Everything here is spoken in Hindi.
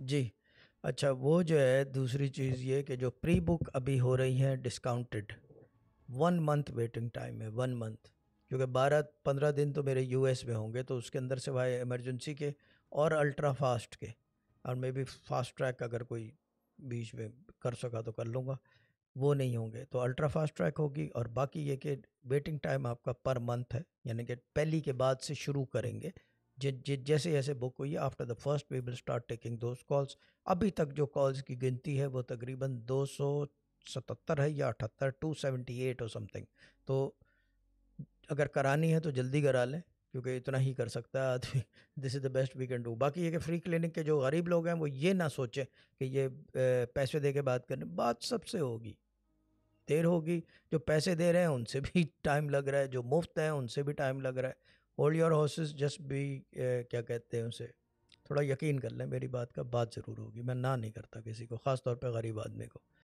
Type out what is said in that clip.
जी अच्छा वो जो है दूसरी चीज़ ये कि जो प्री बुक अभी हो रही हैं discounted one month waiting time है वन मंथ क्योंकि बारह पंद्रह दिन तो मेरे यूएस में होंगे तो उसके अंदर से भाई इमरजेंसी के और अल्ट्रा फास्ट के और मे बी फास्ट ट्रैक अगर कोई बीच में कर सका तो कर लूँगा वो नहीं होंगे तो अल्ट्रा फास्ट ट्रैक होगी और बाकी ये कि वेटिंग टाइम आपका पर मंथ है यानी कि पहली के बाद से शुरू करेंगे जैसे जैसे बुक हुई है after the first we will start taking those calls अभी तक जो कॉल्स की गिनती है वो तकरीबन सतहत्तर है या अठहत्तर टू सेवेंटी एट और समथिंग तो अगर करानी है तो जल्दी करा लें क्योंकि इतना ही कर सकता है आदमी this is the best we can do बाकी ये कि फ्री क्लिनिक के जो गरीब लोग हैं वो ये ना सोचें कि ये पैसे दे के बात करने बात सबसे होगी देर होगी जो पैसे दे रहे हैं उनसे भी टाइम लग रहा है जो मुफ्त हैं उनसे भी टाइम लग रहा है होल्ड योर हॉर्सेस जस्ट भी क्या कहते हैं उसे थोड़ा यकीन कर लें मेरी बात का बात ज़रूर होगी मैं ना नहीं करता किसी को ख़ास तौर पर गरीब आदमी को